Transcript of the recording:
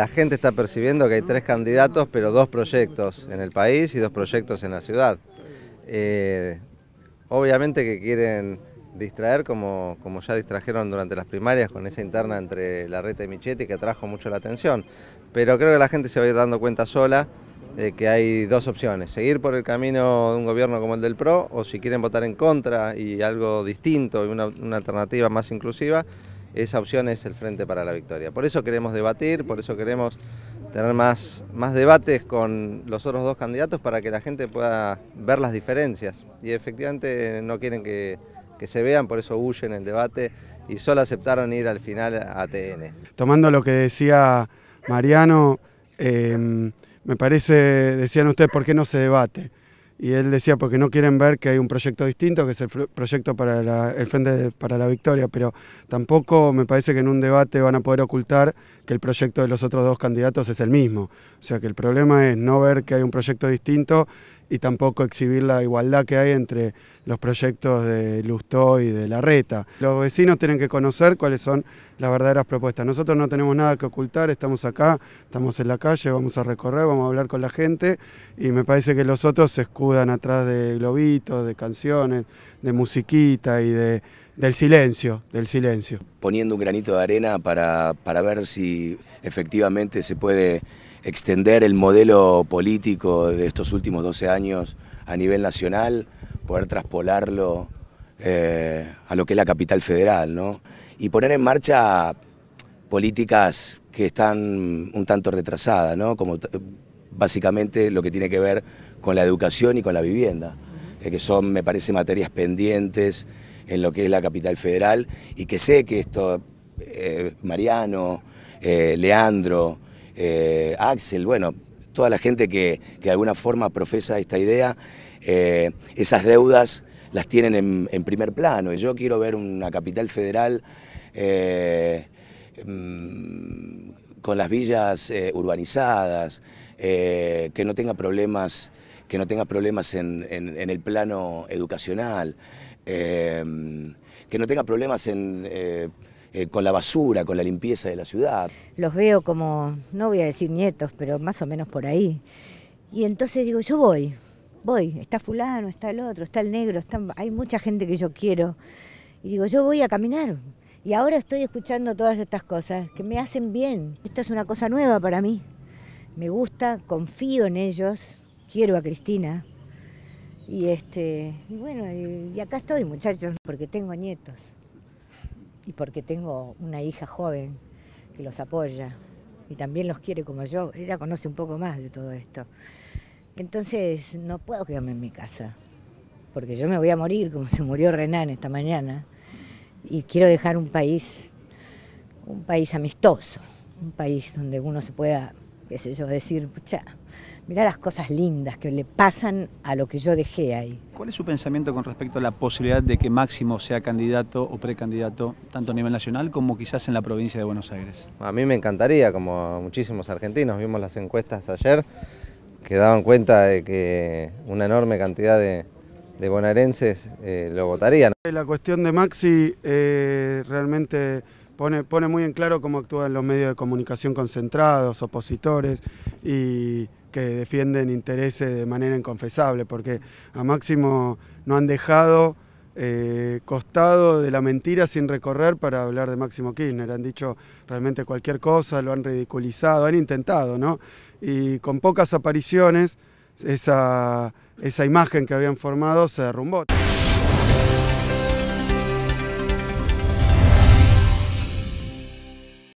La gente está percibiendo que hay tres candidatos, pero dos proyectos en el país y dos proyectos en la ciudad. Eh, obviamente que quieren distraer, como, como ya distrajeron durante las primarias con esa interna entre la y Michetti que atrajo mucho la atención. Pero creo que la gente se va a ir dando cuenta sola de eh, que hay dos opciones, seguir por el camino de un gobierno como el del PRO o si quieren votar en contra y algo distinto y una alternativa más inclusiva, esa opción es el Frente para la Victoria. Por eso queremos debatir, por eso queremos tener más, más debates con los otros dos candidatos para que la gente pueda ver las diferencias. Y efectivamente no quieren que, se vean, por eso huyen el debate y solo aceptaron ir al final a TN. Tomando lo que decía Mariano, eh, me parece, decían ustedes, ¿por qué no se debate? y él decía porque no quieren ver que hay un proyecto distinto, que es el proyecto para la, el Frente para la Victoria, pero tampoco me parece que en un debate van a poder ocultar que el proyecto de los otros dos candidatos es el mismo. O sea que el problema es no ver que hay un proyecto distinto y tampoco exhibir la igualdad que hay entre los proyectos de Lustó y de La Reta. Los vecinos tienen que conocer cuáles son las verdaderas propuestas. Nosotros no tenemos nada que ocultar, estamos acá, estamos en la calle, vamos a recorrer, vamos a hablar con la gente y me parece que los otros se escudan atrás de globitos, de canciones, de musiquita y de, del silencio, del silencio. Poniendo un granito de arena para, para ver si efectivamente se puede extender el modelo político de estos últimos 12 años a nivel nacional, poder traspolarlo eh, a lo que es la capital federal, ¿no? Y poner en marcha políticas que están un tanto retrasadas, ¿no? Como básicamente lo que tiene que ver con la educación y con la vivienda, eh, que son, me parece, materias pendientes en lo que es la capital federal y que sé que esto, eh, Mariano, Leandro, eh, Axel, bueno, toda la gente que, de alguna forma profesa esta idea, eh, esas deudas las tienen en, primer plano. Y yo quiero ver una capital federal eh, mm, con las villas urbanizadas, que no tenga problemas que no tenga problemas en el plano educacional, que no tenga problemas en eh, con la basura, con la limpieza de la ciudad. Los veo como, no voy a decir nietos, pero más o menos por ahí. Y entonces digo, yo voy, voy, está fulano, está el otro, está el negro, está... hay mucha gente que yo quiero. Y digo, yo voy a caminar. Y ahora estoy escuchando todas estas cosas que me hacen bien. Esto es una cosa nueva para mí. Me gusta, confío en ellos, quiero a Cristina. Y este, y bueno, y acá estoy, muchachos, porque tengo nietos y porque tengo una hija joven que los apoya y también los quiere como yo. Ella conoce un poco más de todo esto. Entonces no puedo quedarme en mi casa, porque yo me voy a morir como se murió Renan esta mañana y quiero dejar un país, un país amistoso, un país donde uno se pueda qué sé yo, decir, mira mirá las cosas lindas que le pasan a lo que yo dejé ahí. ¿Cuál es su pensamiento con respecto a la posibilidad de que Máximo sea candidato o precandidato, tanto a nivel nacional como quizás en la provincia de Buenos Aires? A mí me encantaría, como muchísimos argentinos, vimos las encuestas ayer, que daban cuenta de que una enorme cantidad de, bonaerenses eh, lo votarían. La cuestión de Maxi eh, realmente Pone, muy en claro cómo actúan los medios de comunicación concentrados, opositores y que defienden intereses de manera inconfesable, porque a Máximo no han dejado eh, costado de la mentira sin recorrer para hablar de Máximo Kirchner. Han dicho realmente cualquier cosa, lo han ridiculizado, han intentado, ¿no? Y con pocas apariciones, esa, esa imagen que habían formado se derrumbó.